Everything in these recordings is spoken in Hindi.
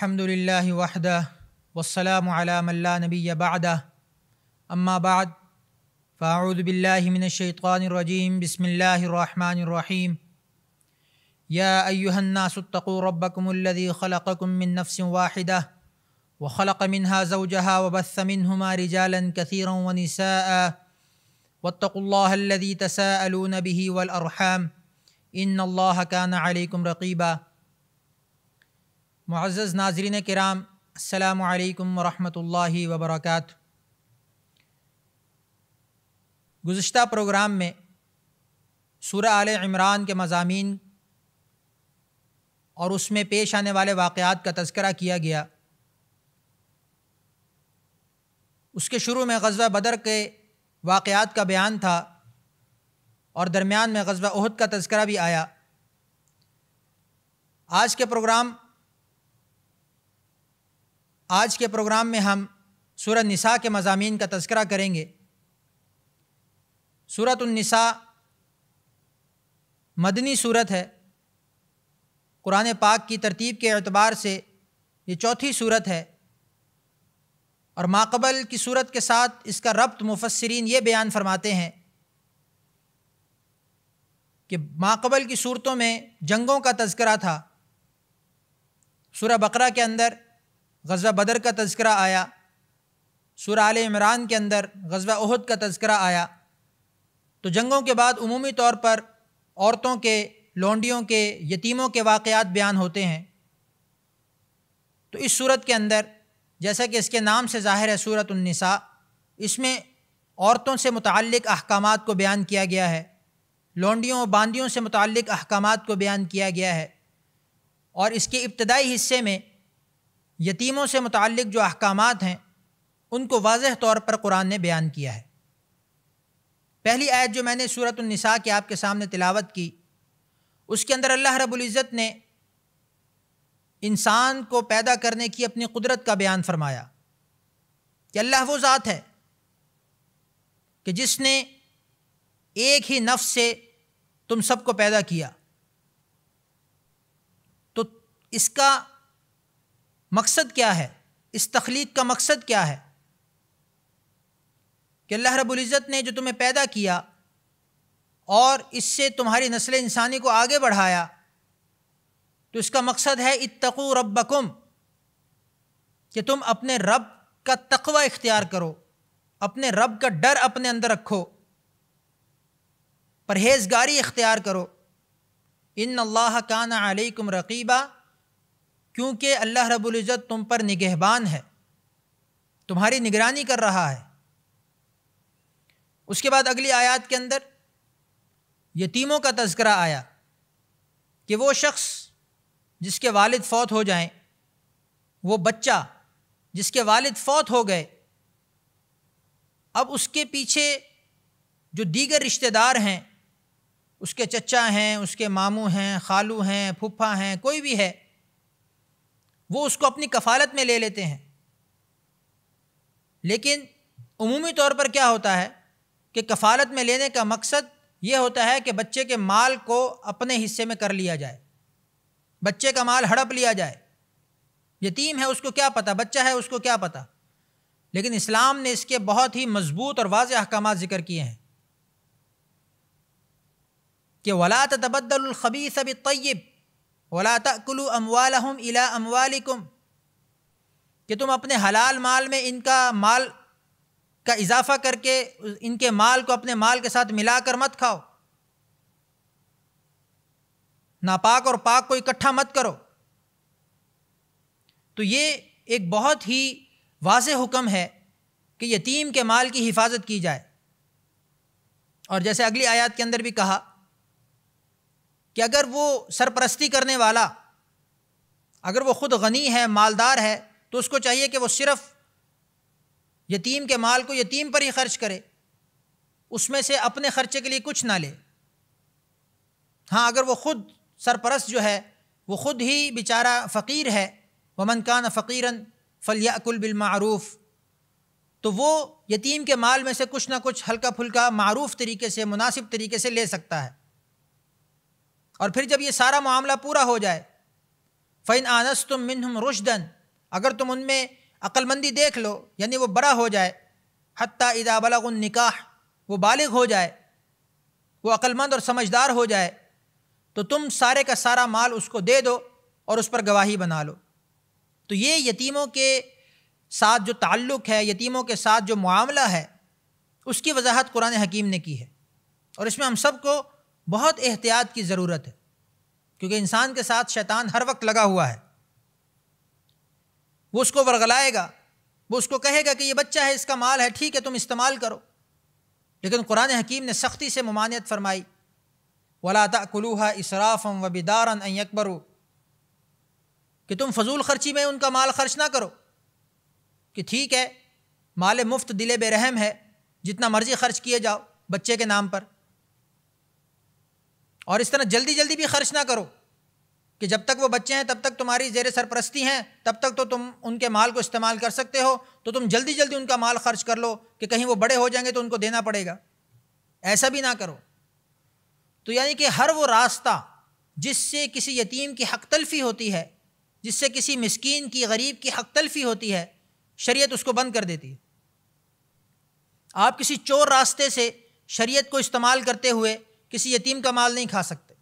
الحمد لله وحده والسلام على من لا نبي بعده أما بعد فأعوذ بالله من الشيطان الرجيم بسم الله الرحمن الرحيم يا أيها الناس اتقوا ربكم الذي خلقكم من نفس واحدة وخلق منها زوجها وبث منهما رجالا كثيرا ونساء واتقوا الله الذي تساءلون به والأرحام إن الله كان عليكم رقيباً मुआज़ नाजरीन कराम अल्लाम वरहमल वबरक गुज्त प्रोग्राम में सूर आल इमरान के मजामी और उसमें पेश आने वाले वाक़ात का तस्करा किया गया उसके शुरू में गजवा बदर के वाक़ात का बयान था और दरमियान में गजवा अहद का तस्करा भी आया आज के प्रोग्राम आज के प्रोग्राम में हम सूरत निसा के मजामी का तस्करा करेंगे सूरत उन्निसा मदनी सूरत है कुरान पाक की तरतीब के अतबार से ये चौथी सूरत है और माकबल की सूरत के साथ इसका रब्त मुफसरीन ये बयान फरमाते हैं कि माकबल की सूरतों में जंगों का तस्करा था सूर बकरा के अंदर गज़वा बदर का तस्करा आया सुर आल इमरान के अंदर गज़वा उहद का तस्करा आया तो जंगों के बाद अमूमी तौर पर औरतों के लोंडियों के यतीमों के वाक़ात बयान होते हैं तो इस सूरत के अंदर जैसा कि इसके नाम से ज़ाहिर है सूरत उन्निसा इसमें औरतों से मुतक अहकाम को बयान किया गया है लोंडियों बंदियों बांदियों से मुतक अहकाम को बयान किया गया है और इसके इब्तदाई हिस्से में यतीमों से मुतक जो अहकाम हैं उनको वाजह तौर पर कुरान ने बयान किया है पहली आयत जो मैंने सूरतनसा के आपके सामने तिलावत की उसके अंदर अल्लाह रबुल्ज़त ने इंसान को पैदा करने की अपनी कुदरत का बयान फरमाया कि अल्लाह वो ज़ात है कि जिसने एक ही नफ्स से तुम सबको पैदा किया तो इसका मकसद क्या है इस तख्लीक का मकसद क्या है कि अल्लाह रबुल्ज़त ने जो तुम्हें पैदा किया और इससे तुम्हारी नस्ल इंसानी को आगे बढ़ाया तो इसका मकसद है इतकू रबकुम कि तुम अपने रब का तकवा इख्तियार करो अपने रब का डर अपने अंदर रखो परहेजगारी इख्तियार करो इन अल्लाह कान अलैकुम रकीबा क्योंकि अल्लाह रबुल्ज़त तुम पर निगहबान है तुम्हारी निगरानी कर रहा है उसके बाद अगली आयत के अंदर यतीमों का तस्करा आया कि वो शख्स जिसके वालिद फ़ौत हो जाएं वो बच्चा जिसके वालिद फ़ौत हो गए अब उसके पीछे जो दीगर रिश्तेदार हैं उसके चचा हैं उसके मामू हैं खालू हैं फूफा हैं कोई भी है वो उसको अपनी कफालत में ले लेते हैं लेकिन अमूमी तौर पर क्या होता है कि कफालत में लेने का मकसद ये होता है कि बच्चे के माल को अपने हिस्से में कर लिया जाए बच्चे का माल हड़प लिया जाए यतीम है उसको क्या पता बच्चा है उसको क्या पता लेकिन इस्लाम ने इसके बहुत ही मजबूत और वाज अहकाम ज़िक्र किए हैं कि वला तबदलखबी सब तयब वला तकुलु अमवाल हम इला अमवालिकुम कि तुम अपने हलाल माल में इनका माल का इजाफा करके इनके माल को अपने माल के साथ मिला कर मत खाओ नापाक और पाक को इकट्ठा मत करो तो ये एक बहुत ही वाज हुक्म है कि यतीम के माल की हिफाजत की जाए और जैसे अगली आयत के अंदर भी कहा कि अगर वो सरपरस्ती करने वाला अगर वो ख़ुद गनी है मालदार है तो उसको चाहिए कि वो सिर्फ़ यतीम के माल को यतीम पर ही खर्च करे उसमें से अपने ख़र्चे के लिए कुछ ना ले हाँ अगर वो ख़ुद सरपरस्त जो है वो ख़ुद ही बेचारा फ़कीर है वमन कान फ़कीरन फलियाकुल बिलमूफ़ तो वो यतीम के माल में से कुछ ना कुछ हल्का फुल्का मारूफ़ तरीके से मुनासिब तरीके से ले सकता है और फिर जब ये सारा मामला पूरा हो जाए फ़ैन आनस तुम मिनहम रुशदन अगर तुम उनमें अक्लमंदी देख लो यानी वो बड़ा हो जाए हती इदाबलगन निकाह वो बालिग हो जाए वो अक्लमंद और समझदार हो जाए तो तुम सारे का सारा माल उसको दे दो और उस पर गवाही बना लो तो ये यतीमों के साथ जो ताल्लुक़ है यतीमों के साथ जो मामला है उसकी वजाहत कुरान हकीम ने की है और इसमें हम सबको बहुत एहतियात की ज़रूरत है क्योंकि इंसान के साथ शैतान हर वक्त लगा हुआ है वो उसको वर्गलाएगा वो उसको कहेगा कि ये बच्चा है इसका माल है ठीक है तुम इस्तेमाल करो लेकिन कुरान हकीम ने सख्ती से ममानियत फरमाई वला कुलूहा इसराफ़म व बिदारन कि तुम फजूल खर्ची में उनका माल खर्च ना करो कि ठीक है माल मुफ्त दिले बेरहम है जितना मर्ज़ी खर्च किए जाओ बच्चे के नाम पर और इस तरह जल्दी जल्दी भी खर्च ना करो कि जब तक वो बच्चे हैं तब तक तुम्हारी जेर सरपरस्ती हैं तब तक तो तुम उनके माल को इस्तेमाल कर सकते हो तो तुम जल्दी जल्दी उनका माल खर्च कर लो कि कहीं वो बड़े हो जाएंगे तो उनको देना पड़ेगा ऐसा भी ना करो तो यानी कि हर वो रास्ता जिससे किसी यतीम की हक तलफी होती है जिससे किसी मस्किन की गरीब की हक तलफी होती है शरीयत उसको बंद कर देती है आप किसी चोर रास्ते से शरीयत को इस्तेमाल करते हुए किसी यतीम का माल नहीं खा सकते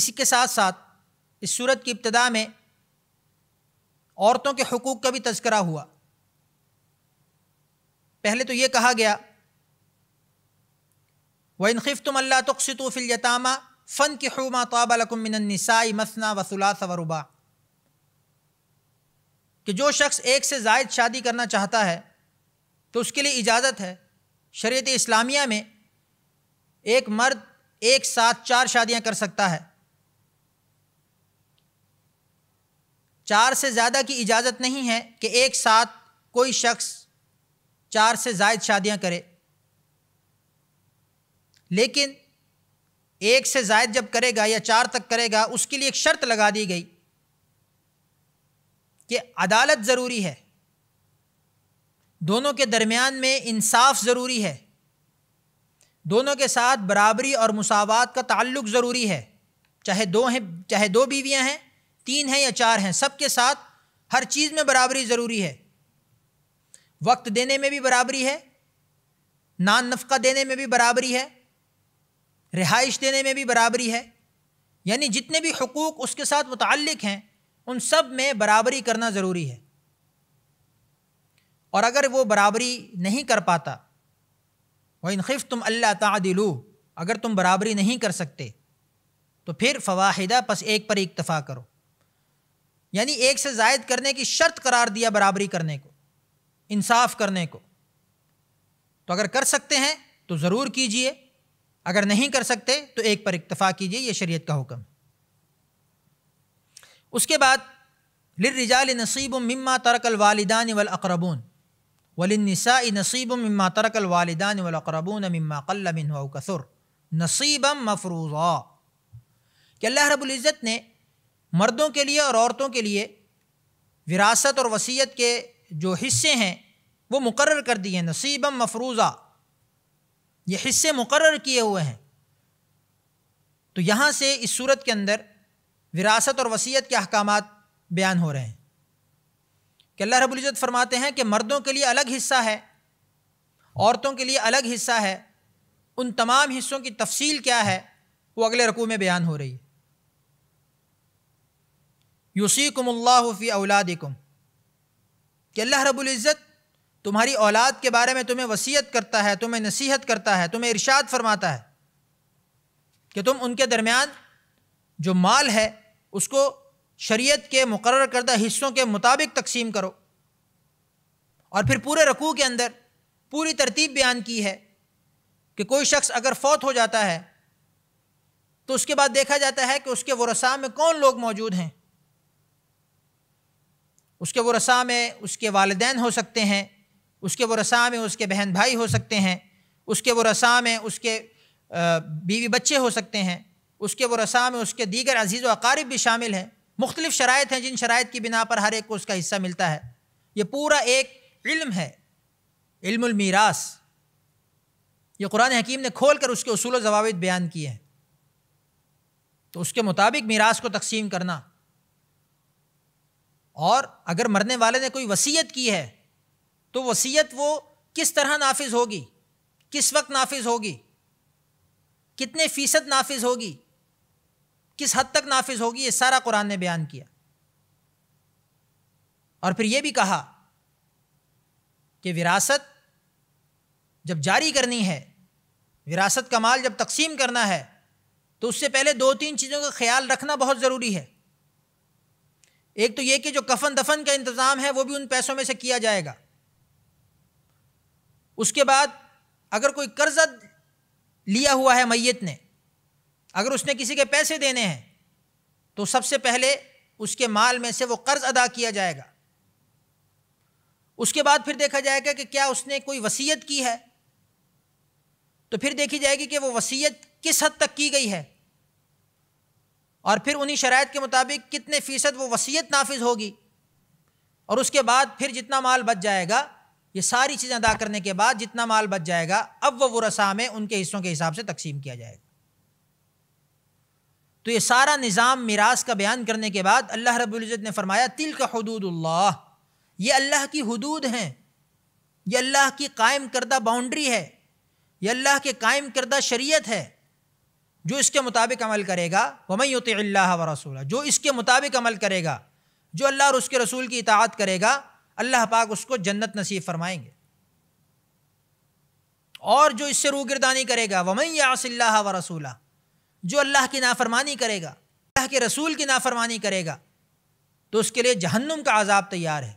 इसी के साथ साथ इस सूरत की इब्तदा में औरतों के हकूक़ का भी तस्करा हुआ पहले तो ये कहा गया व इनखिफ तुम अल्लाह तकसतूफ़िल फ़न के हमा तोबालकुमिनसाई मसना वसूला वरुबा कि जो शख्स एक से जायद शादी करना चाहता है तो उसके लिए इजाज़त है शरीत इस्लामिया में एक मर्द एक साथ चार शादियां कर सकता है चार से ज़्यादा की इजाज़त नहीं है कि एक साथ कोई शख्स चार से जायद शादियां करे लेकिन एक से जायद जब करेगा या चार तक करेगा उसके लिए एक शर्त लगा दी गई कि अदालत ज़रूरी है दोनों के दरमियान में इंसाफ ज़रूरी है दोनों के साथ बराबरी और मुसावात का ताल्लुक ज़रूरी है चाहे दो हैं चाहे दो बीवियां हैं तीन हैं या चार हैं सब के साथ हर चीज़ में बराबरी ज़रूरी है वक्त देने में भी बराबरी है नान नफ़ा देने में भी बराबरी है रिहाइश देने में भी बराबरी है यानी जितने भी हकूक़ उसके साथ मुतक हैं उन सब में बराबरी करना ज़रूरी है और अगर वो बराबरी नहीं कर पाता व खिफ तुम अल्लाह तादिलू अगर तुम बराबरी नहीं कर सकते तो फिर फवाहिदा पस एक पर इक्तफ़ा करो यानी एक से जायद करने की शर्त करार दिया बराबरी करने को इंसाफ करने को तो अगर कर सकते हैं तो ज़रूर कीजिए अगर नहीं कर सकते तो एक पर इक्तफ़ा कीजिए यह शरीयत का हुक्म उसके बाद रिजाल नसीब मम्मा तरकल वालदान वल अकरबून वलिनसा नसीब मम्मा तरकल वालदान वलकरबून मम्मा कल्लिन कसुर नसीबम मफरूज़ा कि अल्लाह रबुल्ज़त ने मर्दों के लिए और औरतों के लिए विरासत और वसीयत के जो हिस्से हैं वो मुकर कर दिए नसीबम मफरूज़ा ये हिस्से मुकर किए हुए हैं तो यहाँ से इस सूरत के अंदर विरासत और वसीयत के अहकाम बयान हो रहे हैं कि अल्लाह इज़्ज़त फरमाते हैं कि मर्दों के लिए अलग हिस्सा है औरतों के लिए अलग हिस्सा है उन तमाम हिस्सों की तफसील क्या है वो अगले रकू में बयान हो रही है यूसीकुमल्लाफ़ी औलादिकुम कि अल्लाह रबुल्ज़त तुम्हारी औलाद के बारे में तुम्हें वसीयत करता है तुम्हें नसीहत करता है तुम्हें इरशाद फरमाता है कि तुम उनके दरमियान जो माल है उसको शरीयत के मुकर करदा हिस्सों के मुताबिक तकसीम करो और फिर पूरे रकू के अंदर पूरी तरतीब बयान की है कि कोई शख्स अगर फौत हो जाता है तो उसके बाद देखा जाता है कि उसके वसा में कौन लोग मौजूद हैं उसके वसा में उसके वालदेन हो सकते हैं उसके वसा में उसके बहन भाई हो सकते हैं उसके वसा में उसके बीवी बच्चे हो सकते हैं उसके वसा में उसके दीगर अजीज़ व अकारब भी शामिल हैं मुख्तलिफ शराय हैं जिन शराय की बिना पर हर एक को उसका हिस्सा मिलता है ये पूरा एक इल्म है इल्मीरास ये कुरान हकीम ने खोल कर उसके असूल जवाब बयान किए हैं तो उसके मुताबिक मीरास को तकसीम करना और अगर मरने वाले ने कोई वसीयत की है तो वसीयत वो किस तरह नाफिज होगी किस वक्त नाफिज होगी कितने फ़ीसद नाफिज होगी किस हद तक नाफिज होगी ये सारा कुरान ने बयान किया और फिर ये भी कहा कि विरासत जब जारी करनी है विरासत का माल जब तकसीम करना है तो उससे पहले दो तीन चीज़ों का ख्याल रखना बहुत ज़रूरी है एक तो ये कि जो कफन दफन का इंतज़ाम है वो भी उन पैसों में से किया जाएगा उसके बाद अगर कोई कर्जा लिया हुआ है मैत ने अगर उसने किसी के पैसे देने हैं तो सबसे पहले उसके माल में से वो कर्ज अदा किया जाएगा उसके बाद फिर देखा जाएगा कि क्या उसने कोई वसीयत की है तो फिर देखी जाएगी कि वो वसीयत किस हद तक की गई है और फिर उन्हीं शरात के मुताबिक कितने फ़ीसद वो वसीयत नाफिज होगी और उसके बाद फिर जितना माल बच जाएगा ये सारी चीज़ें अदा करने के बाद जितना माल बच जाएगा अब वह वसा में उनके हिस्सों के हिसाब से तकसीम किया जाएगा तो ये सारा निज़ाम मीरास का बयान करने के बाद अल्लाह रबुल्ज़त ने फरमाया तिल का अल्लाह ये अल्लाह की हदूद हैं ये अल्लाह की कायम करदा बाउंड्री है ये अल्लाह के कायम करदा शरीयत है जो इसके मुताबिक अमल करेगा वमई अल्लाह व रसूल जो इसके मुताबिक अमल करेगा जो अल्लाह और उसके रसूल की इतात करेगा अल्लाह पाक उसको जन्नत नसीब फरमाएंगे और जो इससे रूगरदानी करेगा वमई यासिल्ला व रसूला जो अल्लाह की नाफरमानी करेगा अल्लाह के रसूल की नाफरमानी करेगा तो उसके लिए जहन्नुम का आज़ाब तैयार है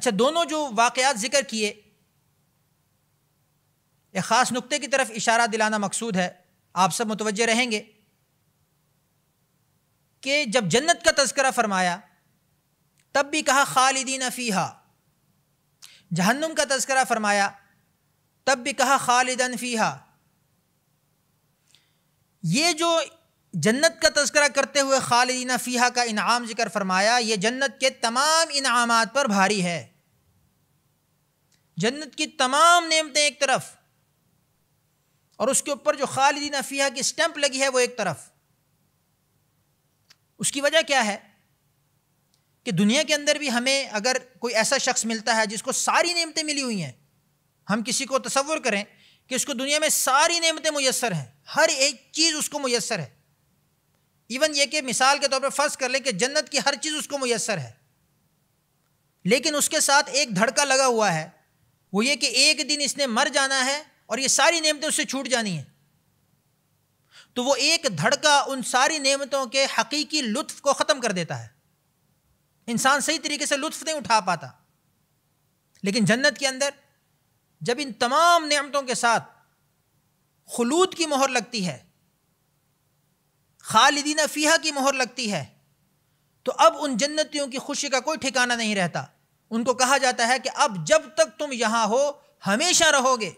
अच्छा दोनों जो वाकयात ज़िक्र किए एक ख़ास नुक्ते की तरफ इशारा दिलाना मकसूद है आप सब मुतवजह रहेंगे कि जब जन्नत का तस्करा फरमाया तब भी कहा खालिदीन फ़ीहा जहन्नुम का तस्करा फरमाया तब भी कहा खालिदन फ़ीहा ये जो जन्नत का तस्करा करते हुए खालदी फ़ीहा का इनाम जिक्र फरमाया ये जन्नत के तमाम इनाम पर भारी है जन्नत की तमाम नेमतें एक तरफ और उसके ऊपर जो खालदी फ़ीहा की स्टैंप लगी है वो एक तरफ उसकी वजह क्या है कि दुनिया के अंदर भी हमें अगर कोई ऐसा शख्स मिलता है जिसको सारी नेमतें मिली हुई हैं हम किसी को तस्वुर करें कि उसको दुनिया में सारी नेमतें मैसर हैं हर एक चीज़ उसको मैसर है इवन ये कि मिसाल के तौर पर फ़र्ज़ कर लें कि जन्नत की हर चीज़ उसको मैसर है लेकिन उसके साथ एक धड़का लगा हुआ है वो ये कि एक दिन इसने मर जाना है और ये सारी नियमतें उससे छूट जानी हैं तो वो एक धड़का उन सारी नियमतों के हकीकी लुत्फ को ख़त्म कर देता है इंसान सही तरीके से लुत्फ नहीं उठा पाता लेकिन जन्नत के अंदर जब इन तमाम नियमतों के साथ खलूद की मोहर लगती है खालिदीन फ़ीहा की मोहर लगती है तो अब उन जन्नतियों की खुशी का कोई ठिकाना नहीं रहता उनको कहा जाता है कि अब जब तक तुम यहाँ हो हमेशा रहोगे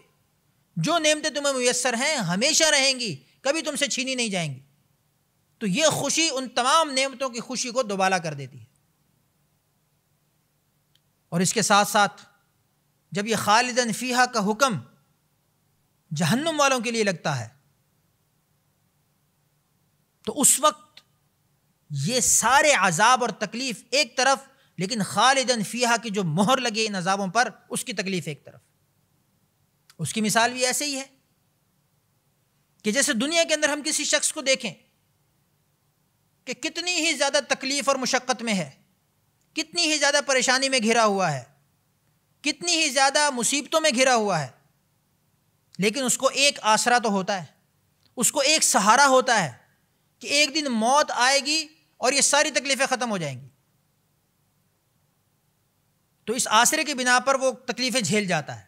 जो नेमतें तुम्हें मैसर हैं हमेशा रहेंगी कभी तुमसे छीनी नहीं जाएंगी तो यह खुशी उन तमाम नेमतों की खुशी को दोबाला कर देती है और इसके साथ साथ जब यह खालिदन फ़ीहा का हुक्म जहन्नुम वालों के लिए लगता है तो उस वक्त ये सारे अजाब और तकलीफ़ एक तरफ लेकिन खालिदन फ़िया की जो मोहर लगे इन अजाबों पर उसकी तकलीफ़ एक तरफ उसकी मिसाल भी ऐसे ही है कि जैसे दुनिया के अंदर हम किसी शख्स को देखें कि कितनी ही ज़्यादा तकलीफ़ और मुशक्क़त में है कितनी ही ज़्यादा परेशानी में घिरा हुआ है कितनी ही ज़्यादा मुसीबतों में घिरा हुआ है लेकिन उसको एक आसरा तो होता है उसको एक सहारा होता है कि एक दिन मौत आएगी और ये सारी तकलीफ़ें ख़त्म हो जाएंगी तो इस आसरे के बिना पर वो तकलीफ़ें झेल जाता है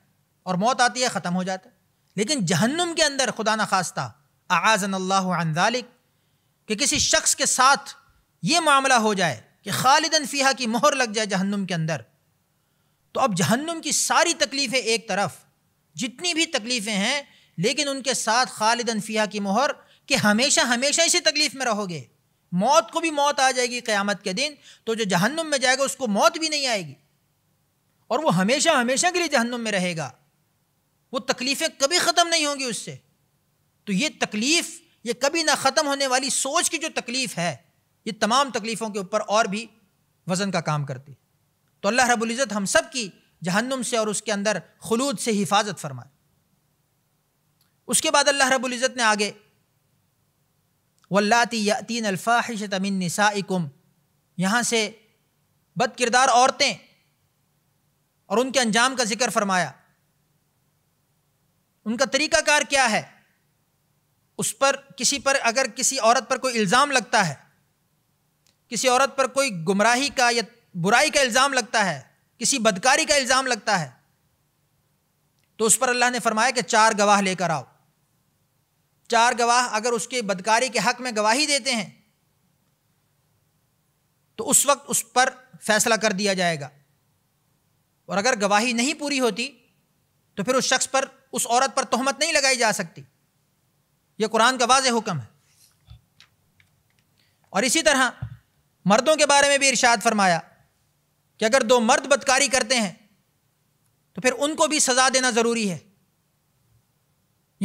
और मौत आती है ख़त्म हो जाता है लेकिन जहन्नुम के अंदर खुदा न खास्ता आज़न अल्लाजालिक कि किसी शख्स के साथ ये मामला हो जाए कि खालिदन फीहा की मोहर लग जाए जहन्नुम के अंदर तो अब जहन्नुम की सारी तकलीफ़ें एक तरफ़ जितनी भी तकलीफ़ें हैं लेकिन उनके साथ खालिद अनफिया की मोहर कि हमेशा हमेशा इसी तकलीफ़ में रहोगे मौत को भी मौत आ जाएगी क़्यामत के दिन तो जो जहन्नुम में जाएगा उसको मौत भी नहीं आएगी और वो हमेशा हमेशा के लिए जहन्नुम में रहेगा वो तकलीफ़ें कभी ख़त्म नहीं होंगी उससे तो ये तकलीफ़ ये कभी ना ख़त्म होने वाली सोच की जो तकलीफ़ है ये तमाम तकलीफ़ों के ऊपर और भी वज़न का काम करती तो अल्लाह रबुल्ज़त हम सब की जहन्नुम से और उसके अंदर खलूद से हिफाजत फरमाए उसके बाद अल्लाह रबुल्ज़त ने आगे वल्लाती यतीन तमिन निसाकुम यहाँ से बद किरदार औरतें और उनके अंजाम का जिक्र फरमाया उनका तरीक़ाकार क्या है उस पर किसी पर अगर किसी औरत पर कोई इल्ज़ाम लगता है किसी औरत पर कोई गुमराही का या बुराई का इल्ज़ाम लगता है किसी बदकारी का इल्ज़ाम लगता है तो उस पर अल्लाह ने फरमाया कि चार गवाह लेकर आओ चार गवाह अगर उसके बदकारी के हक में गवाही देते हैं तो उस वक्त उस पर फैसला कर दिया जाएगा और अगर गवाही नहीं पूरी होती तो फिर उस शख्स पर उस औरत पर तोहमत नहीं लगाई जा सकती यह कुरान का वाज हुक्म है और इसी तरह मर्दों के बारे में भी इरशाद फरमाया कि अगर दो मर्द बदकारी करते हैं तो फिर उनको भी सजा देना ज़रूरी है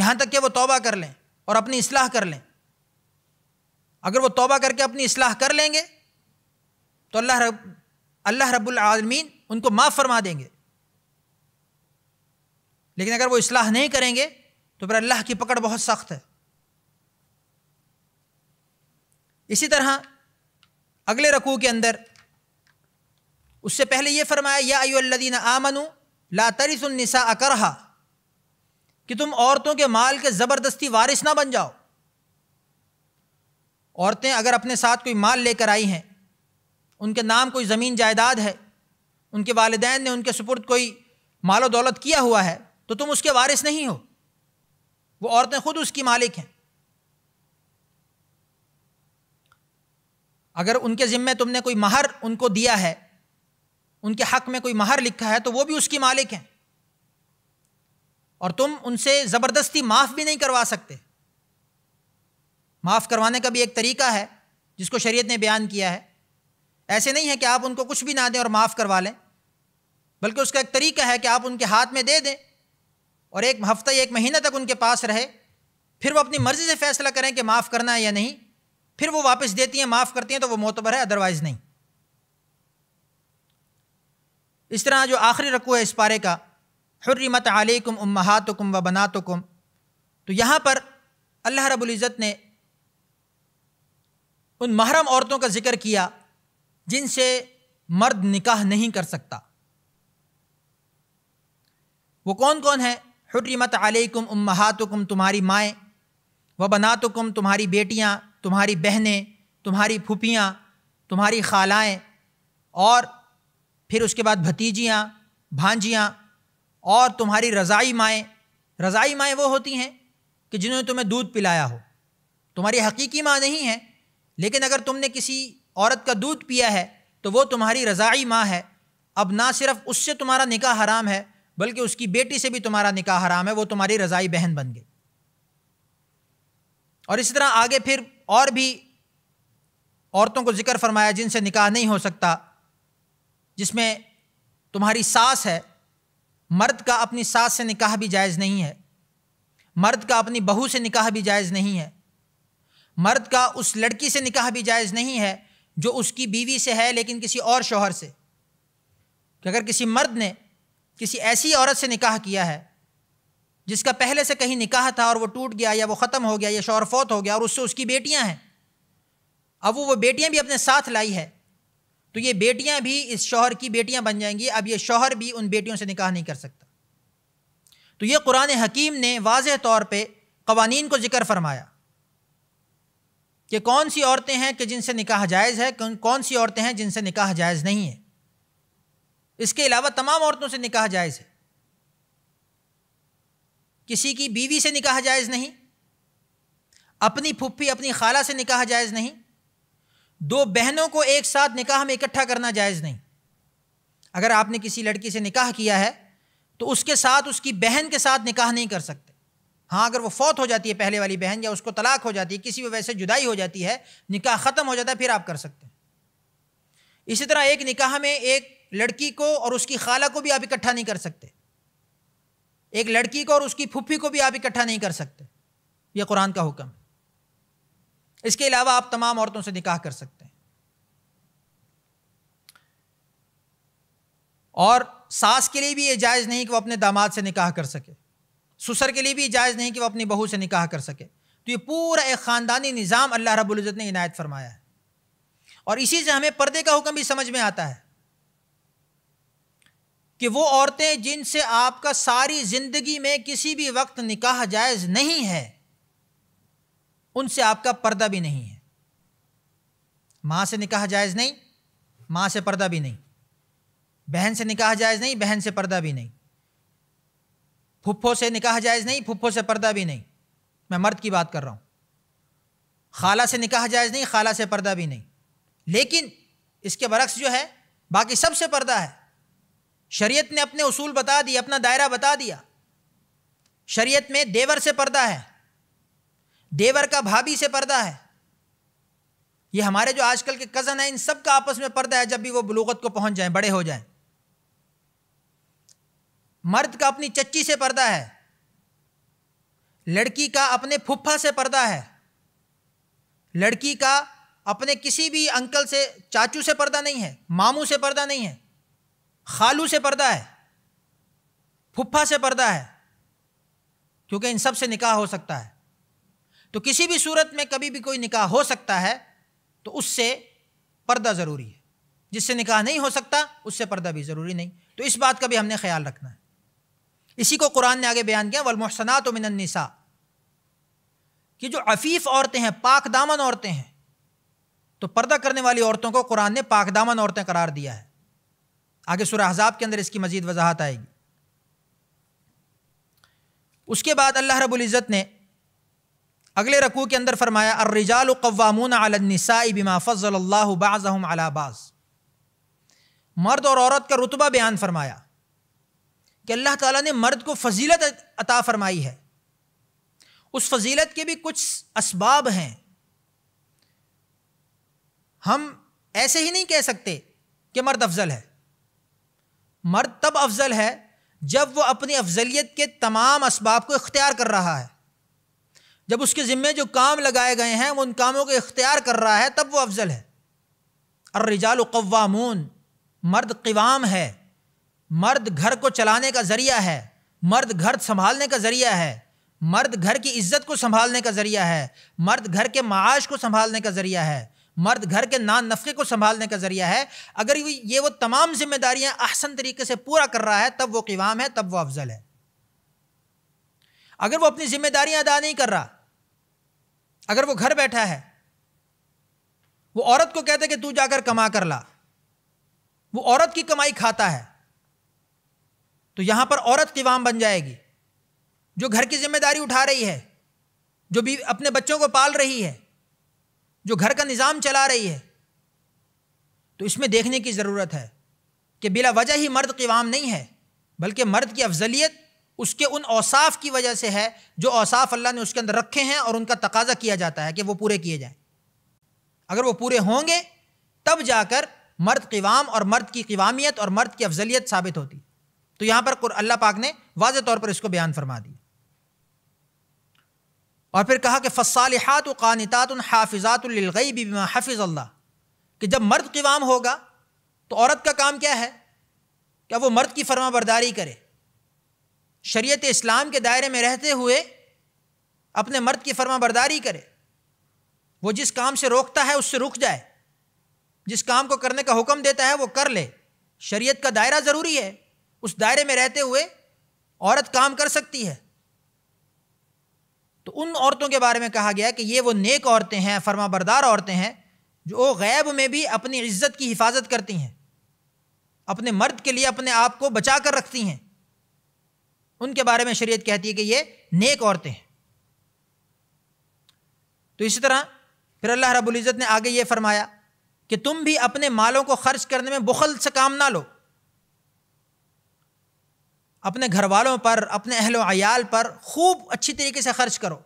यहाँ तक कि वो तौबा कर लें और अपनी इसलाह कर लें अगर वो तौबा करके अपनी इसलाह कर लेंगे तो अल्लाह रब अल्लाह आलमीन उनको माफ़ फरमा देंगे लेकिन अगर वो इसलाह नहीं करेंगे तो फिर अल्लाह की पकड़ बहुत सख्त है इसी तरह अगले रकू के अंदर उससे पहले ये फरमाया या अयोल्लदीन आमनु ला तरिसनिसा अकरहा कि तुम औरतों के माल के ज़बरदस्ती वारिस ना बन जाओ औरतें अगर अपने साथ कोई माल लेकर आई हैं उनके नाम कोई ज़मीन जायदाद है उनके वालदेन ने उनके सुपुर्द कोई मालो दौलत किया हुआ है तो तुम उसके वारिस नहीं हो वो औरतें खुद उसकी मालिक हैं अगर उनके ज़िम्मे तुमने कोई महर उनको दिया है उनके हक में कोई महर लिखा है तो वो भी उसकी मालिक हैं और तुम उनसे ज़बरदस्ती माफ़ भी नहीं करवा सकते माफ़ करवाने का भी एक तरीका है जिसको शरीयत ने बयान किया है ऐसे नहीं है कि आप उनको कुछ भी ना दें और माफ़ करवा लें बल्कि उसका एक तरीका है कि आप उनके हाथ में दे दें और एक हफ्ता या एक महीना तक उनके पास रहे फिर वो अपनी मर्ज़ी से फ़ैसला करें कि माफ़ करना है या नहीं फिर वो वापस देती हैं माफ़ करती हैं तो वो मोतबर है अदरवाइज़ नहीं इस तरह जो आखिरी रकू है इस पारे का हर्रमत आलकुम उम्मातकुम व बना तो यहाँ पर अल्लाह रबुल्ज़त ने उन महरम औरतों का जिक्र किया जिनसे मर्द निकाह नहीं कर सकता वो कौन कौन है हर्रमत आलकुम उम्मातकुम तुम्हारी माएँ व बनातकुम तुम्हारी बेटियाँ तुम्हारी बहनें तुम्हारी फूफियाँ तुम्हारी खालाएँ और फिर उसके बाद भतीजियाँ भांजियाँ और तुम्हारी रज़ाई माएँ रज़ाई माएँ वो होती हैं कि जिन्होंने तुम्हें दूध पिलाया हो तुम्हारी हकीकी माँ नहीं है लेकिन अगर तुमने किसी औरत का दूध पिया है तो वो तुम्हारी रज़ाई माँ है अब ना सिर्फ उससे तुम्हारा निकाह हराम है बल्कि उसकी बेटी से भी तुम्हारा निकाह हराम है वो तुम्हारी रज़ाई बहन बन गई और इसी तरह आगे फिर और भी औरतों को जिक्र फरमाया जिनसे निकाह नहीं हो सकता जिसमें तुम्हारी सास है मर्द का अपनी सास से निकाह भी जायज़ नहीं है मर्द का अपनी बहू से निकाह भी जायज़ नहीं है मर्द का उस लड़की से निकाह भी जायज़ नहीं है जो उसकी बीवी से है लेकिन किसी और शोहर से कि अगर किसी मर्द ने किसी ऐसी औरत से निकाह किया है जिसका पहले से कहीं निकाह था और वो टूट गया या वो ख़त्म हो गया या शोहर फौत हो गया और उससे उसकी बेटियां हैं अब वो वो बेटियां भी अपने साथ लाई है तो ये बेटियां भी इस शोहर की बेटियां बन जाएंगी अब ये शोहर भी उन बेटियों से निकाह नहीं कर सकता तो ये कुरान हकीम ने वाज तौर पर कवानीन को जिक्र फरमाया कि कौन सी औरतें हैं कि जिनसे निकाह जायज़ है कौन सी औरतें हैं जिनसे निकाह जायज़ नहीं है इसके अलावा तमाम औरतों से निकाह जायज़ है किसी की बीवी से निकाह जायज़ नहीं अपनी फुप्फी अपनी खाला से निकाह जायज़ नहीं दो बहनों को एक साथ निकाह में इकट्ठा करना जायज़ नहीं अगर आपने किसी लड़की से निकाह किया है तो उसके साथ उसकी बहन के साथ निकाह नहीं कर सकते हाँ अगर वो फौत हो जाती है पहले वाली बहन या उसको तलाक हो जाती है किसी वजह से जुदाई हो जाती है निकाह ख़त्म हो जाता है फिर आप कर सकते हैं इसी तरह एक निकाह में एक लड़की को और उसकी खाला को भी आप इकट्ठा नहीं कर सकते एक लड़की को और उसकी फुफी को भी आप इकट्ठा नहीं कर सकते यह कुरान का हुक्म है इसके अलावा आप तमाम औरतों से निकाह कर सकते हैं और सास के लिए भी ये जायज़ नहीं कि वो अपने दामाद से निकाह कर सके सुसर के लिए भी जायज़ नहीं कि वो अपनी बहू से निकाह कर सके तो ये पूरा एक ख़ानदानी निज़ाम अल्लाह रबुल्ज़त ने इनायत फरमाया है और इसी से हमें पर्दे का हुक्म भी समझ में आता है कि वो औरतें जिनसे आपका सारी ज़िंदगी में किसी भी वक्त निकाह जायज़ नहीं है उनसे आपका पर्दा भी नहीं है माँ से निकाह जायज़ नहीं माँ से पर्दा भी नहीं बहन से निकाह जायज़ नहीं बहन से पर्दा भी नहीं फुफ्फो से निकाह जायज़ नहीं फुफ्फो से पर्दा भी नहीं मैं मर्द की बात कर रहा हूँ खाला से निकाह जायज़ नहीं खाला से पर्दा भी नहीं लेकिन इसके बरक्स जो है बाकी सब से पर्दा है शरीयत ने अपने उसूल बता दिए अपना दायरा बता दिया शरीयत में देवर से पर्दा है देवर का भाभी से पर्दा है ये हमारे जो आजकल के कज़न हैं इन सब का आपस में पर्दा है जब भी वो बलूगत को पहुंच जाएं बड़े हो जाएं मर्द का अपनी चच्ची से पर्दा है लड़की का अपने फुफ्फा से पर्दा है लड़की का अपने किसी भी अंकल से चाचू से पर्दा नहीं है मामू से पर्दा नहीं है खालू से पर्दा है फुफ्फा से पर्दा है क्योंकि इन सब से निकाह हो सकता है तो किसी भी सूरत में कभी भी कोई निकाह हो सकता है तो उससे पर्दा ज़रूरी है जिससे निकाह नहीं हो सकता उससे पर्दा भी ज़रूरी नहीं तो इस बात का भी हमने ख्याल रखना है इसी को कुरान ने आगे बयान किया तो मिनन्निसा कि जो अफीफ़ औरतें हैं पाक दामन औरतें हैं तो पर्दा करने वाली औरतों को कुरान ने पाक दामन औरतें करार दिया है आगे सुर अहजाब के अंदर इसकी मजीद वजाहत आएगी उसके बाद अल्लाह रबुल्ज़त ने अगले रकू के अंदर फरमाया अर्रिजाल कवामून अलनसाई बिमा फ़ज़ल्लाबाज़म अलाबाज मर्द और औरत का रुतबा बयान फरमाया कि अल्लाह ताला ने मर्द को फजीलत अता फरमाई है उस फजीलत के भी कुछ इसबाब हैं हम ऐसे ही नहीं कह सकते कि मर्द अफजल है मर्द तब अफजल है जब वो अपनी अफजलियत के तमाम इसबाब को इख्तियार कर रहा है जब उसके ज़िम्मे जो काम लगाए गए हैं वो उन कामों को इख्तियार कर रहा है तब वो अफजल है अर्रिजाल कवामून मर्द क़वाम है मर्द घर को चलाने का ज़रिया है मर्द घर संभालने का ज़रिया है मर्द घर की इज्जत को संभालने का ज़रिया है मर्द घर के माश को संभालने का ज़रिया है मर्द घर के नान नफे को संभालने का ज़रिया है अगर ये वो तमाम जिम्मेदारियाँ आसन तरीके से पूरा कर रहा है तब वो क़वाम है तब वो अफजल है अगर वो अपनी जिम्मेदारियाँ अदा नहीं कर रहा अगर वो घर बैठा है वो औरत को कहते कि तू जाकर कमा कर ला वो औरत की कमाई खाता है तो यहां पर औरत किवाम बन जाएगी जो घर की जिम्मेदारी उठा रही है जो भी अपने बच्चों को पाल रही है जो घर का निज़ाम चला रही है तो इसमें देखने की ज़रूरत है कि बिला वजह ही मर्द किवाम नहीं है बल्कि मर्द की अफजलियत उसके उन औसाफ की वजह से है जो औसाफ अल्लाह ने उसके अंदर रखे हैं और उनका तकाजा किया जाता है कि वो पूरे किए जाएं अगर वो पूरे होंगे तब जाकर मर्द क़वाम और मर्द की क़वामियत और मर्द की अफजलियत साबित होती तो यहाँ पर अल्लाह पाक ने वाज तौर पर इसको बयान फरमा दिया और फिर कहा कि फ़सालहत कानतात हाफिज़ातलगई बीमा हाफिज़ अल्लाह कि जब मर्द क़वाम होगा तो औरत का काम क्या है क्या वो मर्द की फर्मा बरदारी करे शरीयत इस्लाम के दायरे में रहते हुए अपने मर्द की फर्मा बरदारी करे वो जिस काम से रोकता है उससे रुक जाए जिस काम को करने का हुक्म देता है वो कर ले शरीयत का दायरा ज़रूरी है उस दायरे में रहते हुए औरत काम कर सकती है तो उन औरतों के बारे में कहा गया कि ये वो नेक औरतें हैं फर्मा बरदार औरतें हैं जो गैब में भी अपनी इज्जत की हिफाजत करती हैं अपने मर्द के लिए अपने आप को बचा कर रखती हैं उनके बारे में शरीयत कहती है कि ये नेक औरतें हैं तो इसी तरह फिर अल्लाह रबुल्ज़त ने आगे ये फरमाया कि तुम भी अपने मालों को खर्च करने में बुखल से काम ना लो अपने घर वालों पर अपने अहल अयाल पर खूब अच्छी तरीके से खर्च करो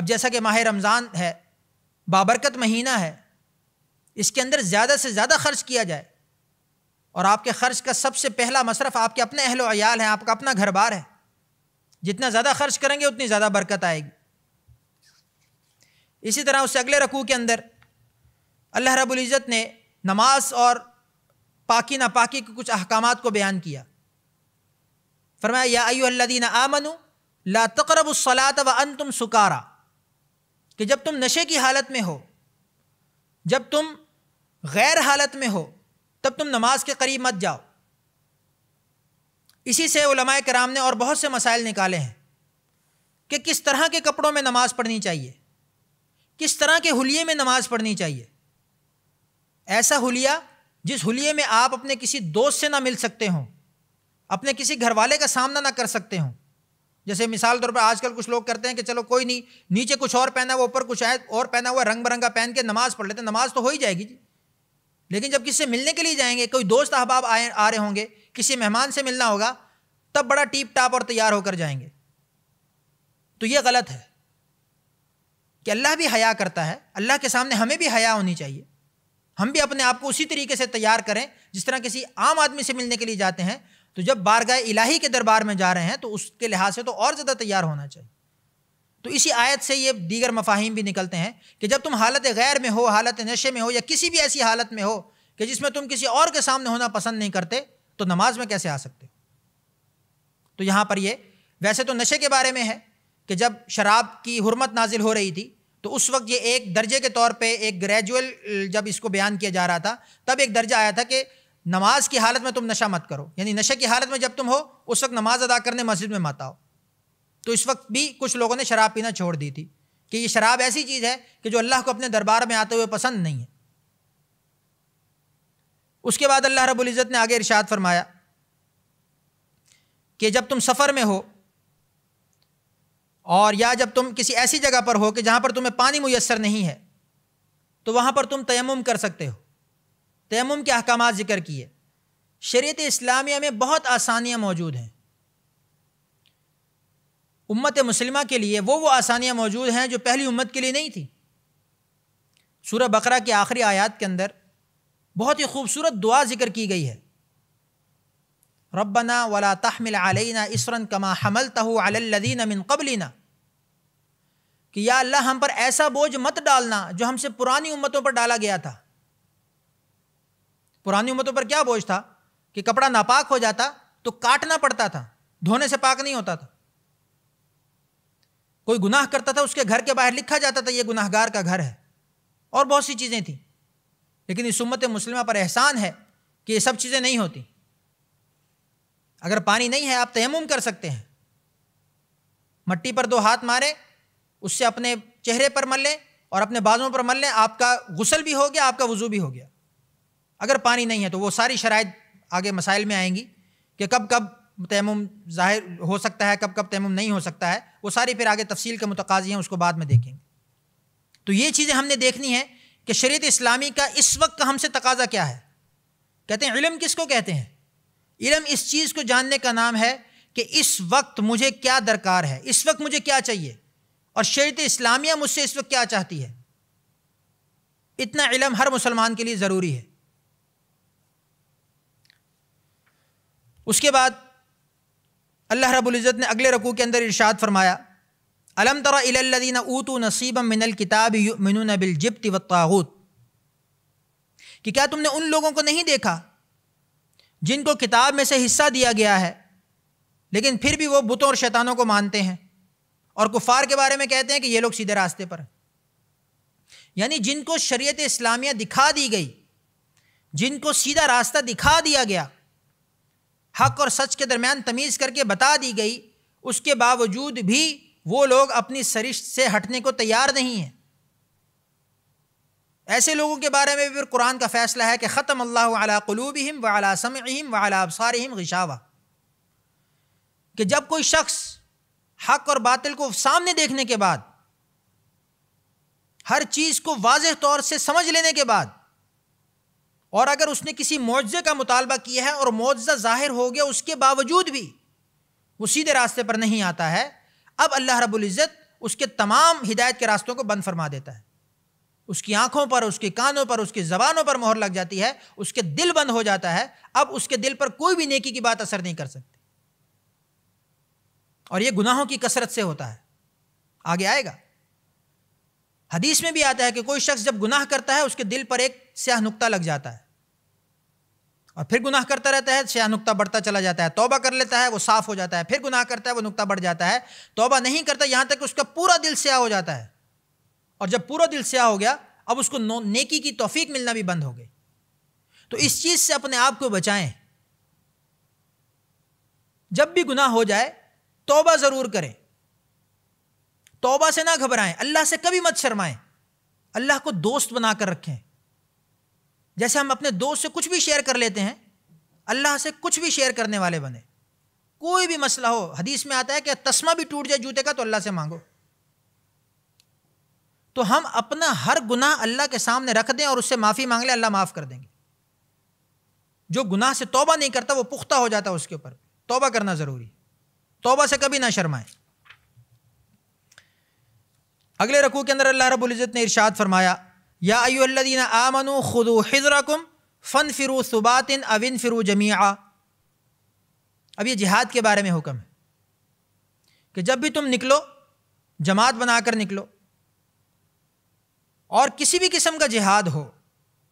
अब जैसा कि माह रमज़ान है बाबरकत महीना है इसके अंदर ज़्यादा से ज़्यादा खर्च किया जाए और आपके ख़र्च का सबसे पहला मसरफ आपके अपने अहल अयाल हैं आपका अपना घर बार है जितना ज़्यादा ख़र्च करेंगे उतनी ज़्यादा बरकत आएगी इसी तरह उससे अगले रकू के अंदर अल्लाह रबुल्ज़त ने नमाज और पाकि नापाकी के कुछ अहकाम को बयान किया फरमाया यादीन आमनु ला तकरबलात व अन तुम सुकारा कि जब तुम नशे की हालत में हो जब तुम गैर हालत में हो तब तुम नमाज के करीब मत जाओ इसी से उलमाए कराम ने और बहुत से मसाइल निकाले हैं कि किस तरह के कपड़ों में नमाज़ पढ़नी चाहिए किस तरह के हुलिये में नमाज़ पढ़नी चाहिए ऐसा हुलिया जिस हुलिये में आप अपने किसी दोस्त से ना मिल सकते हो अपने किसी घर वाले का सामना ना कर सकते हो जैसे मिसाल तौर पर आजकल कुछ लोग करते हैं कि चलो कोई नहीं नीचे कुछ और पहना हुआ ऊपर कुछ और पहना हुआ रंग बिरंगा पहन के नमाज़ पढ़ लेते नमाज तो हो ही जाएगी जी लेकिन जब किसी से मिलने के लिए जाएंगे कोई दोस्त अहबाब आए आ रहे होंगे किसी मेहमान से मिलना होगा तब बड़ा टीप टाप और तैयार होकर जाएंगे तो ये गलत है कि अल्लाह भी हया करता है अल्लाह के सामने हमें भी हया होनी चाहिए हम भी अपने आप को उसी तरीके से तैयार करें जिस तरह किसी आम आदमी से मिलने के लिए जाते हैं तो जब बारगाह इलाही के दरबार में जा रहे हैं तो उसके लिहाज से तो और ज़्यादा तैयार होना चाहिए तो इसी आयत से ये दीगर मफाहिम भी निकलते हैं कि जब तुम हालत गैर में हो हालत नशे में हो या किसी भी ऐसी हालत में हो कि जिसमें तुम किसी और के सामने होना पसंद नहीं करते तो नमाज में कैसे आ सकते तो यहाँ पर ये वैसे तो नशे के बारे में है कि जब शराब की हरमत नाजिल हो रही थी तो उस वक्त ये एक दर्जे के तौर पे एक ग्रेजुअल जब इसको बयान किया जा रहा था तब एक दर्जा आया था कि नमाज की हालत में तुम नशा मत करो यानी नशे की हालत में जब तुम हो उस वक्त नमाज अदा करने मस्जिद में मत आओ तो इस वक्त भी कुछ लोगों ने शराब पीना छोड़ दी थी कि ये शराब ऐसी चीज़ है कि जो अल्लाह को अपने दरबार में आते हुए पसंद नहीं है उसके बाद अल्लाह रब्बुल इज़्ज़त ने आगे इरशाद फरमाया कि जब तुम सफ़र में हो और या जब तुम किसी ऐसी जगह पर हो कि जहाँ पर तुम्हें पानी मुयसर नहीं है तो वहाँ पर तुम तयम कर सकते हो तयम के अहकाम ज़िक्र किए शरीत इस्लामिया में बहुत आसानियाँ मौजूद हैं उम्मत मुसलिमा के लिए वो वो आसानियाँ मौजूद हैं जो पहली उम्मत के लिए नहीं थी सूर बकरा के आखिरी आयात के अंदर बहुत ही खूबसूरत दुआ जिक्र की गई है रबना वला तहमिल आलना इसरन कमा हमल तह अलदीन मिन कबलिना कि या अल्लाह हम पर ऐसा बोझ मत डालना जो हमसे पुरानी उम्मतों पर डाला गया था पुरानी उम्मतों पर क्या बोझ था कि कपड़ा नापाक हो जाता तो काटना पड़ता था धोने से पाक नहीं होता था कोई गुनाह करता था उसके घर के बाहर लिखा जाता था ये गुनाहगार का घर है और बहुत सी चीज़ें थी लेकिन इस उम्मत मुस्लिमा पर एहसान है कि ये सब चीज़ें नहीं होती अगर पानी नहीं है आप तयमुम कर सकते हैं मट्टी पर दो हाथ मारें उससे अपने चेहरे पर मल लें और अपने बाजों पर मल लें आपका गुसल भी हो गया आपका वज़ू भी हो गया अगर पानी नहीं है तो वो सारी शराइ आगे मसाइल में आएंगी कि कब कब तयम ज़ाहिर हो सकता है कब कब तयम नहीं हो सकता है वो सारी फिर आगे तफसील के मतकाजी हैं उसको बाद में देखेंगे तो ये चीज़ें हमने देखनी है कि शरीत इस्लामी का इस वक्त का हमसे तकाजा क्या है कहते हैं इलम किसको कहते हैं इलम इस चीज़ को जानने का नाम है कि इस वक्त मुझे क्या दरकार है इस वक्त मुझे क्या चाहिए और शरीत इस्लामिया मुझसे इस वक्त क्या चाहती है इतना इलम हर मुसलमान के लिए ज़रूरी है उसके बाद अल्लाह रबुल्ज़त ने अगले रकू के अंदर इरशाद फरमाया अलम तरा इलदीन ऊत नसीब मिनल किताब मिनून बिलजिप्त वाहूत कि क्या तुमने उन लोगों को नहीं देखा जिनको किताब में से हिस्सा दिया गया है लेकिन फिर भी वो बुतों और शैतानों को मानते हैं और कुफार के बारे में कहते हैं कि ये लोग सीधे रास्ते पर यानी जिनको शरीयत इस्लामिया दिखा दी गई जिनको सीधा रास्ता दिखा दिया गया हक और सच के दरमियान तमीज़ करके बता दी गई उसके बावजूद भी वो लोग अपनी सरिश से हटने को तैयार नहीं हैं ऐसे लोगों के बारे में फिर कुरान का फ़ैसला है कि ख़त्म अल्लाह अला हिम व अला समहम व अला हिम गशावा कि जब कोई शख्स हक और बातिल को सामने देखने के बाद हर चीज़ को वाज तौर से समझ लेने के बाद और अगर उसने किसी मुआवजे का मुतालबा किया है और मुआवजा ज़ाहिर हो गया उसके बावजूद भी वो सीधे रास्ते पर नहीं आता है अब अल्लाह रबुल्ज़त उसके तमाम हिदायत के रास्तों को बंद फरमा देता है उसकी आंखों पर उसके कानों पर उसकी ज़बानों पर मोहर लग जाती है उसके दिल बंद हो जाता है अब उसके दिल पर कोई भी नेकी की बात असर नहीं कर सकती और ये गुनाहों की कसरत से होता है आगे आएगा हदीस में भी आता है कि कोई शख्स जब गुनाह करता है उसके दिल पर एक स्याह नुकता लग जाता है और फिर गुनाह करता रहता है स्याह नुकता बढ़ता चला जाता है तौबा कर लेता है वो साफ हो जाता है फिर गुनाह करता है वो नुकता बढ़ जाता है तौबा नहीं करता यहां तक उसका पूरा दिल स्याह हो जाता है और जब पूरा दिल स्याह हो गया अब उसको नेकी की तोफीक मिलना भी बंद हो गई तो इस चीज़ से अपने आप को बचाएं जब भी गुनाह हो जाए तोबा ज़रूर करें तोबा से ना घबराएं अल्लाह से कभी मत शर्माएं अल्लाह को दोस्त बनाकर रखें जैसे हम अपने दोस्त से कुछ भी शेयर कर लेते हैं अल्लाह से कुछ भी शेयर करने वाले बने कोई भी मसला हो हदीस में आता है कि तस्मा भी टूट जाए जूते का तो अल्लाह से मांगो तो हम अपना हर गुनाह अल्लाह के सामने रख दें और उससे माफ़ी मांग लें अल्लाह माफ़ कर देंगे जो गुनाह से तोबा नहीं करता वो पुख्ता हो जाता है उसके ऊपर तोबा करना ज़रूरी तोबा से कभी ना शर्माए अगले रकू के अंदर अल्लाह रबुल्ज़त ने इरशाद फरमाया या अयुल्लिन आमनु खुदु हजरकुम फ़न फिरु सुबातिन अविन फिर जमिया अब ये जिहाद के बारे में हुक्म है कि जब भी तुम निकलो जमात बनाकर निकलो और किसी भी किस्म का जिहाद हो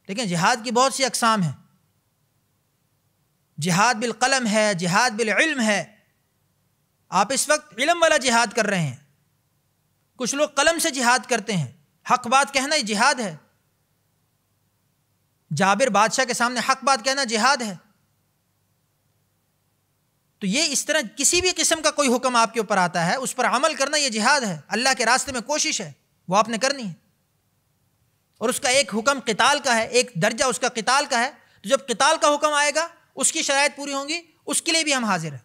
लेकिन जिहाद की बहुत सी अकसाम हैं जिहाद बिलकलम है जिहाद इल्म है आप इस वक्त इलम वाला जिहाद कर रहे हैं कुछ लोग कलम से जिहाद करते हैं हक बात कहना जिहाद है जाबिर बादशाह के सामने हक बात कहना जिहाद है तो ये इस तरह किसी भी किस्म का कोई हुक्म आपके ऊपर आता है उस पर अमल करना ये जिहाद है अल्लाह के रास्ते में कोशिश है वो आपने करनी है और उसका एक हुक्म किताल का है एक दर्जा उसका किताल का है तो जब किताल का हुक्म आएगा उसकी शराय पूरी होंगी उसके लिए भी हम हाजिर हैं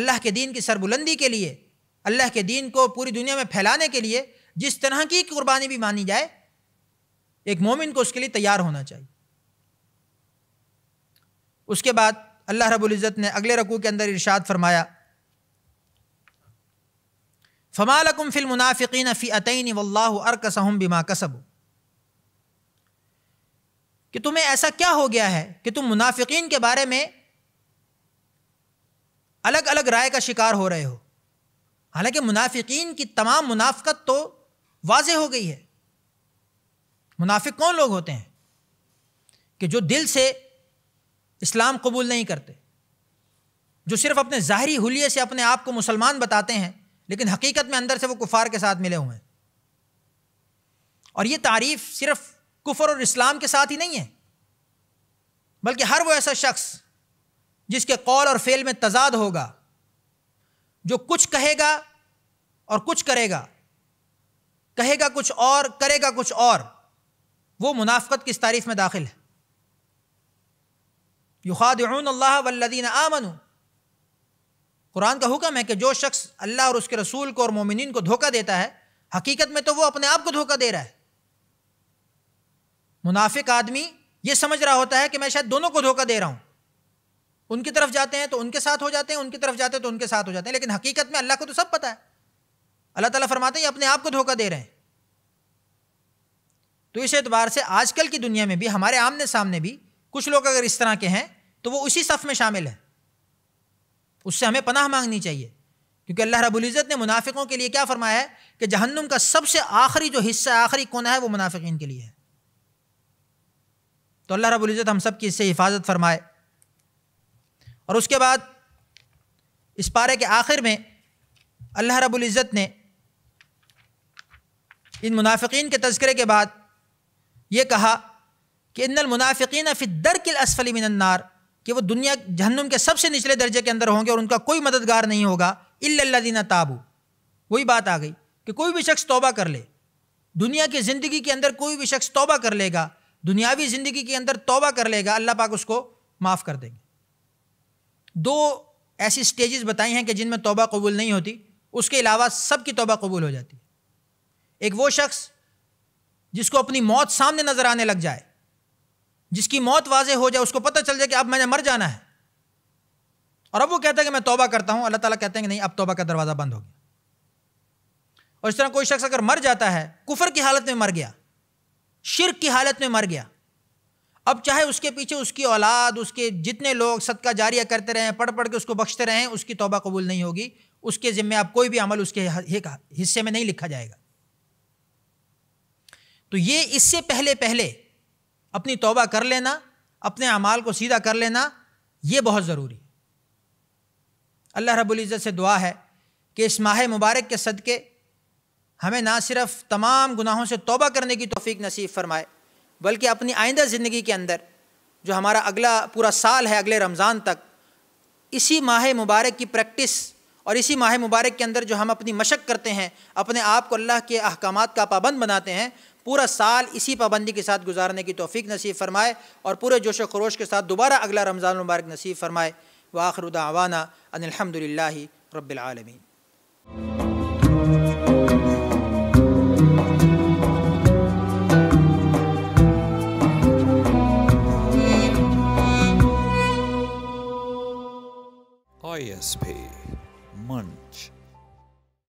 अल्लाह के दीन की सरबुलंदी के लिए अल्लाह के दीन को पूरी दुनिया में फैलाने के लिए जिस तरह की कुर्बानी भी मानी जाए एक मोमिन को उसके लिए तैयार होना चाहिए उसके बाद अल्लाह रबुल्ज़त ने अगले रकू के अंदर इरशाद फरमाया फ़मालकुम फिल मुनाफ़िकीन फ़ी अतैन वल्लाह बिमा कसब कि तुम्हें ऐसा क्या हो गया है कि तुम मुनाफिकीन के बारे में अलग अलग राय का शिकार हो रहे हो हालांकि मुनाफिकीन की तमाम मुनाफ़त तो वाज हो गई है मुनाफिक कौन लोग होते हैं कि जो दिल से इस्लाम कबूल नहीं करते जो सिर्फ अपने ज़ाहरी हुलिये से अपने आप को मुसलमान बताते हैं लेकिन हकीकत में अंदर से वो कुफार के साथ मिले हुए हैं और ये तारीफ सिर्फ कुफर और इस्लाम के साथ ही नहीं है बल्कि हर वो ऐसा शख्स जिसके कौल और फेल में तजाद होगा जो कुछ कहेगा और कुछ करेगा कहेगा कुछ और करेगा कुछ और वो मुनाफ़त किस तारीफ में दाखिल है युखादून अल्लाह वल्लिन आमन कुरान का हुक्म है कि जो शख्स अल्लाह और उसके रसूल को और मोमिन को धोखा देता है हकीकत में तो वो अपने आप को धोखा दे रहा है मुनाफिक आदमी ये समझ रहा होता है कि मैं शायद दोनों को धोखा दे रहा हूँ उनकी तरफ जाते हैं तो उनके साथ हो जाते हैं उनकी तरफ जाते हैं तो उनके साथ हो जाते हैं लेकिन हकीकत में अल्लाह को तो सब पता है अल्लाह ताला फरमाते हैं अपने आप को धोखा दे रहे हैं तो इस एतबार से आजकल की दुनिया में भी हमारे आमने सामने भी कुछ लोग अगर इस तरह के हैं तो वो उसी सफ़ में शामिल है उससे हमें पनाह मांगनी चाहिए क्योंकि अल्लाह रबुल्ज़त ने मुनाफिकों के लिए क्या फरमाया है कि जहन्नुम का सबसे आखिरी जो हिस्सा आखिरी कोना है वो मुनाफिकीन के लिए है तो अल्लाह रबुल्ज़त हम सब की इससे हिफाजत फरमाए और उसके बाद इस पारे के आखिर में अल्लाह रबुल्ज़त ने इन मुनाफिकीन के तस्करे के बाद ये कहा कि इन मुनाफिकीन फ़िदर किल असफली मिनन्नार कि वो दुनिया जहन्नुम के सबसे निचले दर्जे के अंदर होंगे और उनका कोई मददगार नहीं होगा इल्लादीना ताबू वही बात आ गई कि कोई भी शख्स तोबा कर ले दुनिया की ज़िंदगी के अंदर कोई भी शख्स तोबा कर लेगा दुनियावी ज़िंदगी के अंदर तोबा कर लेगा अल्लाह पाक उसको माफ़ कर देंगे दो ऐसी स्टेजेस बताई हैं कि जिनमें तोबा कबूल नहीं होती उसके अलावा सब की तोबा कबूल हो जाती एक वो शख्स जिसको अपनी मौत सामने नज़र आने लग जाए जिसकी मौत वाजे हो जाए उसको पता चल जाए कि अब मैंने मर जाना है और अब वो कहता है कि मैं तोबा करता हूँ अल्लाह ताला कहते हैं कि नहीं अब तोबा का दरवाज़ा बंद हो गया और इस तरह कोई शख्स अगर मर जाता है कुफर की हालत में मर गया शिरक की हालत में मर गया अब चाहे उसके पीछे उसकी औलाद उसके जितने लोग सदका जारिया करते रहें पढ़ पढ़ के उसको बख्शते रहें उसकी तोबा कबूल नहीं होगी उसके ज़िम्मे आप कोई भी अमल उसके हिस्से में नहीं लिखा जाएगा तो ये इससे पहले पहले अपनी तोबा कर लेना अपने अमाल को सीधा कर लेना ये बहुत ज़रूरी अल्लाह रबुल्ज़त से दुआ है कि इस माह मुबारक के सदक़े हमें ना सिर्फ़ तमाम गुनाहों से तोबा करने की तोफ़ी नसीब फरमाए बल्कि अपनी आइंदा ज़िंदगी के अंदर जो हमारा अगला पूरा साल है अगले रमज़ान तक इसी माह मुबारक की प्रैक्टिस और इसी माह मुबारक के अंदर जो हम अपनी मशक करते हैं अपने आप को अल्लाह के अहकाम का पाबंद बनाते हैं पूरा साल इसी पाबंदी के साथ गुजारने की तोफ़ी नसीब फ़रमाए और पूरे जोश व खरोश के साथ दोबारा अगला रमज़ान मुबारक नसीब फ़रमाए वाखरुदावाना अनिलहमदिल्ला रबालमीन ISP.